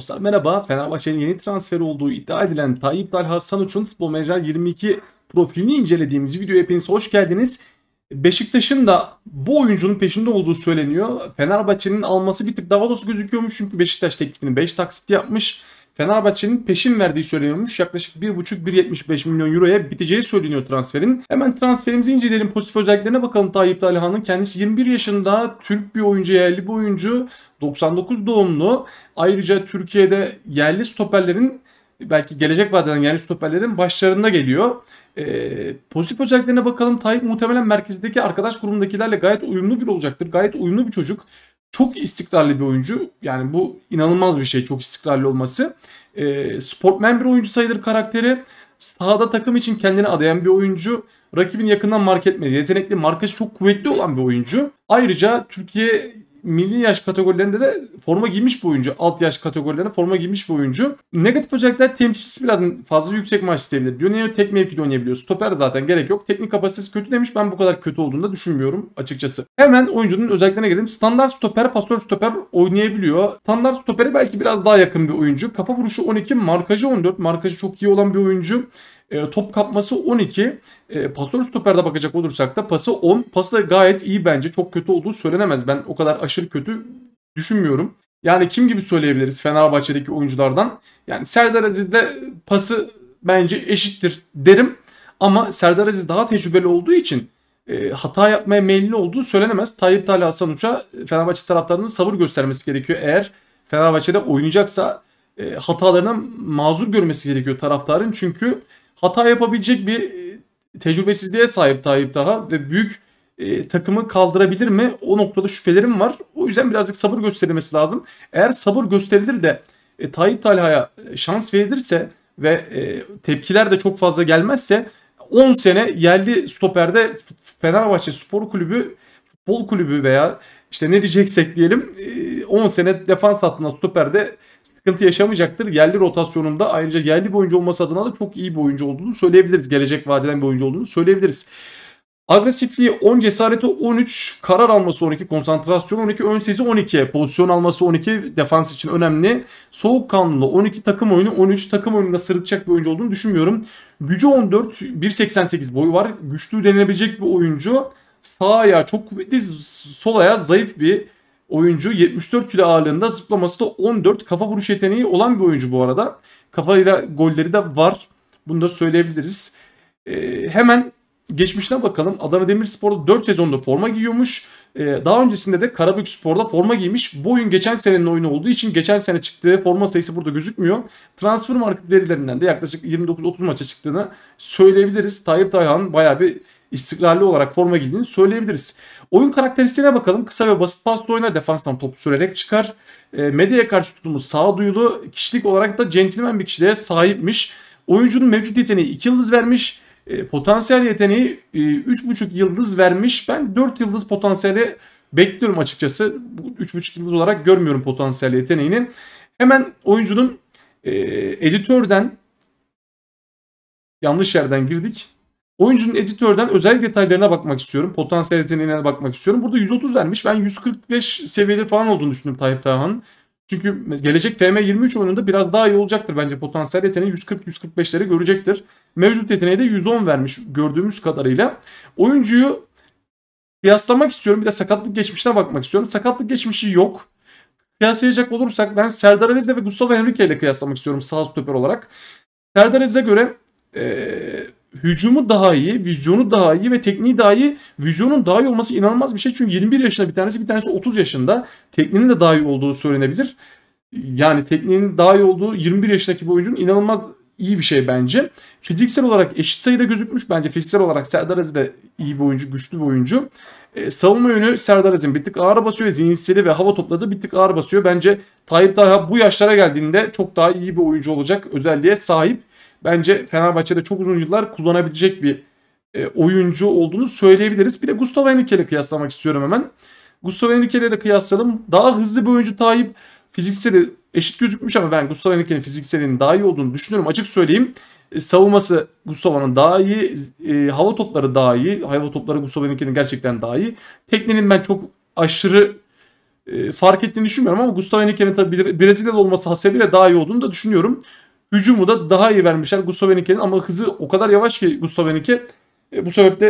Dostlar merhaba. Fenerbahçe'nin yeni transfer olduğu iddia edilen Tayyip Talha Sanuç'un Futbol Menajer 22 profilini incelediğimiz videoya hepiniz hoş geldiniz. Beşiktaş'ın da bu oyuncunun peşinde olduğu söyleniyor. Fenerbahçe'nin alması bir tık daha doğrusu gözüküyormuş çünkü Beşiktaş teklifini 5 taksit yapmış. Fenerbahçe'nin peşin verdiği söyleniyormuş. Yaklaşık 1,5-1,75 milyon euroya biteceği söyleniyor transferin. Hemen transferimizi inceleyelim. Pozitif özelliklerine bakalım Tayyip Taliha'nın. Kendisi 21 yaşında Türk bir oyuncu, yerli bir oyuncu. 99 doğumlu. Ayrıca Türkiye'de yerli stoperlerin belki gelecek vadeden yerli stoperlerin başlarında geliyor. Ee, pozitif özelliklerine bakalım. Tayyip muhtemelen merkezdeki arkadaş grubundakilerle gayet uyumlu bir olacaktır. Gayet uyumlu bir çocuk. Çok istikrarlı bir oyuncu. Yani bu inanılmaz bir şey çok istikrarlı olması. E, ee, sportman bir oyuncu sayılır karakteri. Sahada takım için kendini adayan bir oyuncu. Rakibini yakından mark etmedi. Yetenekli, markası çok kuvvetli olan bir oyuncu. Ayrıca Türkiye milli yaş kategorilerinde de forma giymiş bir oyuncu. Alt yaş kategorilerinde forma giymiş bir oyuncu. Negatif özellikler temsilcisi biraz fazla yüksek maç isteyebilir. Dioneo tek mevkide oynayabiliyor. Stoper zaten gerek yok. Teknik kapasitesi kötü demiş. Ben bu kadar kötü olduğunu da düşünmüyorum açıkçası. Hemen oyuncunun özelliklerine gelelim. Standart stoper, pasör stoper oynayabiliyor. Standart stopere belki biraz daha yakın bir oyuncu. Kafa vuruşu 12, markajı 14. Markajı çok iyi olan bir oyuncu. E, top kapması 12. E, pasör stoperde bakacak olursak da pası 10. Pası da gayet iyi bence. Çok kötü olduğu söylenemez. Ben o kadar aşırı kötü düşünmüyorum. Yani kim gibi söyleyebiliriz Fenerbahçe'deki oyunculardan? Yani Serdar Aziz'le pası bence eşittir derim. Ama Serdar Aziz daha tecrübeli olduğu için e, hata yapmaya meyilli olduğu söylenemez. Tayyip Talha Hasan Uç'a e, Fenerbahçe taraftarının sabır göstermesi gerekiyor. Eğer Fenerbahçe'de oynayacaksa e, hatalarına mazur görmesi gerekiyor taraftarın. Çünkü hata yapabilecek bir e, tecrübesizliğe sahip Tayyip Taha ve büyük e, takımı kaldırabilir mi? O noktada şüphelerim var. O yüzden birazcık sabır gösterilmesi lazım. Eğer sabır gösterilir de e, Tayyip Talha'ya e, şans verilirse ve e, tepkiler de çok fazla gelmezse 10 sene yerli stoperde Fenerbahçe Spor Kulübü futbol kulübü veya işte ne diyeceksek diyelim 10 e, sene defans hattında stoperde sıkıntı yaşamayacaktır. Yerli rotasyonunda ayrıca yerli bir oyuncu olması adına da çok iyi bir oyuncu olduğunu söyleyebiliriz. Gelecek vadeden bir oyuncu olduğunu söyleyebiliriz. Agresifliği 10, cesareti 13, karar alması 12, konsantrasyon 12, ön sezi 12, pozisyon alması 12 defans için önemli. Soğukkanlı 12 takım oyunu 13 takım oyununda sırıtacak bir oyuncu olduğunu düşünmüyorum. Gücü 14, 1.88 boyu var. Güçlü denilebilecek bir oyuncu sağ ayağı çok kuvvetli, sol ayağı zayıf bir oyuncu. 74 kilo ağırlığında zıplaması da 14. Kafa vuruş yeteneği olan bir oyuncu bu arada. Kafayla golleri de var. Bunu da söyleyebiliriz. Ee, hemen geçmişine bakalım. Adana Demirspor'da 4 sezonda forma giyiyormuş. Ee, daha öncesinde de Karabük Spor'da forma giymiş. Bu oyun geçen senenin oyunu olduğu için geçen sene çıktığı forma sayısı burada gözükmüyor. Transfer market verilerinden de yaklaşık 29-30 maça çıktığını söyleyebiliriz. Tayyip Tayhan bayağı bir istikrarlı olarak forma giydiğini söyleyebiliriz. Oyun karakteristiğine bakalım. Kısa ve basit paslı oynar. Defanstan top sürerek çıkar. E, medyaya karşı tutumu sağduyulu. Kişilik olarak da centilmen bir kişiliğe sahipmiş. Oyuncunun mevcut yeteneği 2 yıldız vermiş. E, potansiyel yeteneği e, 3,5 yıldız vermiş. Ben 4 yıldız potansiyeli bekliyorum açıkçası. 3,5 yıldız olarak görmüyorum potansiyel yeteneğinin. Hemen oyuncunun e, editörden yanlış yerden girdik. Oyuncunun editörden özel detaylarına bakmak istiyorum. Potansiyel yeteneğine bakmak istiyorum. Burada 130 vermiş. Ben 145 seviyede falan olduğunu düşündüm Tayyip Tarhan'ın. Çünkü gelecek FM23 e oyununda biraz daha iyi olacaktır bence. Potansiyel yeteneği 140-145'leri görecektir. Mevcut yeteneği de 110 vermiş gördüğümüz kadarıyla. Oyuncuyu kıyaslamak istiyorum. Bir de sakatlık geçmişine bakmak istiyorum. Sakatlık geçmişi yok. Kıyaslayacak olursak ben Serdar Aziz'le ve Gustavo Henrique ile kıyaslamak istiyorum sağ stoper olarak. Serdar Aziz'e göre ee, hücumu daha iyi, vizyonu daha iyi ve tekniği daha iyi. Vizyonun daha iyi olması inanılmaz bir şey. Çünkü 21 yaşında bir tanesi, bir tanesi 30 yaşında. Tekniğinin de daha iyi olduğu söylenebilir. Yani tekniğinin daha iyi olduğu 21 yaşındaki bir oyuncunun inanılmaz iyi bir şey bence. Fiziksel olarak eşit sayıda gözükmüş. Bence fiziksel olarak Serdar Aziz de iyi bir oyuncu, güçlü bir oyuncu. Ee, savunma yönü Serdar Aziz'in bir tık ağır basıyor. Zihinseli ve hava topladığı bir tık ağır basıyor. Bence Tayyip daha bu yaşlara geldiğinde çok daha iyi bir oyuncu olacak özelliğe sahip bence Fenerbahçe'de çok uzun yıllar kullanabilecek bir e, oyuncu olduğunu söyleyebiliriz. Bir de Gustavo Henrique'le kıyaslamak istiyorum hemen. Gustavo Henrique'le de kıyaslayalım. Daha hızlı bir oyuncu Tayyip fizikseli eşit gözükmüş ama ben Gustavo Henrique'nin fizikselinin daha iyi olduğunu düşünüyorum. Açık söyleyeyim. E, savunması Gustavo'nun daha iyi. E, hava topları daha iyi. Hava topları Gustavo Henrique'nin gerçekten daha iyi. Teknenin ben çok aşırı e, fark ettiğini düşünmüyorum ama Gustavo Henrique'nin tabii Brezilyalı olması hasebiyle daha iyi olduğunu da düşünüyorum. Hücumu da daha iyi vermişler Gustavenike'nin ama hızı o kadar yavaş ki Gustavenike e, bu sebeple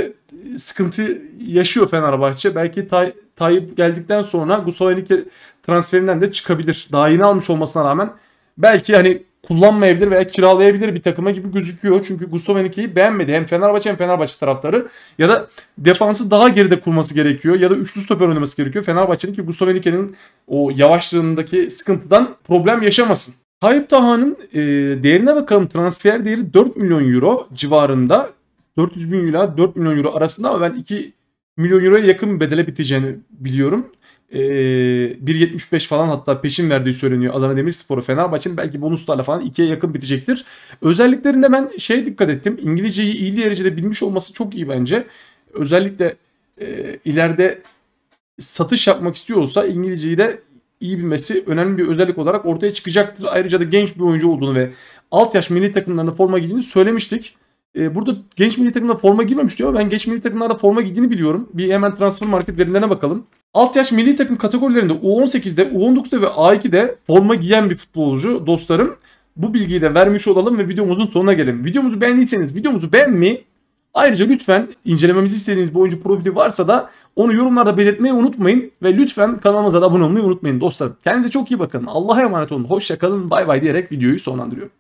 e, sıkıntı yaşıyor Fenerbahçe. Belki Tay Tayyip geldikten sonra Gustavenike transferinden de çıkabilir. Daha yeni almış olmasına rağmen belki hani kullanmayabilir veya kiralayabilir bir takıma gibi gözüküyor. Çünkü Gustavo Henrique'yi beğenmedi. Hem Fenerbahçe hem Fenerbahçe taraftarı. Ya da defansı daha geride kurması gerekiyor. Ya da üçlü stoper oynaması gerekiyor. Fenerbahçe'nin ki Gustavo Henrique'nin o yavaşlığındaki sıkıntıdan problem yaşamasın. Tayyip Taha'nın e, değerine bakalım. Transfer değeri 4 milyon euro civarında. 400 bin euro 4 milyon euro arasında ama ben 2 milyon euroya yakın bir bedele biteceğini biliyorum. E, 1.75 falan hatta peşin verdiği söyleniyor Adana Demirspor'u Fenerbahçe'nin belki bonuslarla falan 2'ye yakın bitecektir. Özelliklerinde ben şey dikkat ettim. İngilizceyi iyi derecede bilmiş olması çok iyi bence. Özellikle e, ileride satış yapmak istiyor olsa İngilizceyi de iyi bilmesi önemli bir özellik olarak ortaya çıkacaktır. Ayrıca da genç bir oyuncu olduğunu ve alt yaş milli takımlarında forma giydiğini söylemiştik. E, burada genç milli takımda forma giymemiş diyor. Ben genç milli takımlarda forma giydiğini biliyorum. Bir hemen transfer market verilerine bakalım. Alt yaş milli takım kategorilerinde U18'de, U19'da ve A2'de forma giyen bir futbolcu dostlarım. Bu bilgiyi de vermiş olalım ve videomuzun sonuna gelelim. Videomuzu beğendiyseniz videomuzu beğenmeyi, Ayrıca lütfen incelememizi istediğiniz bir oyuncu profili varsa da onu yorumlarda belirtmeyi unutmayın. Ve lütfen kanalımıza da abone olmayı unutmayın dostlarım. Kendinize çok iyi bakın. Allah'a emanet olun. Hoşçakalın. Bay bay diyerek videoyu sonlandırıyorum.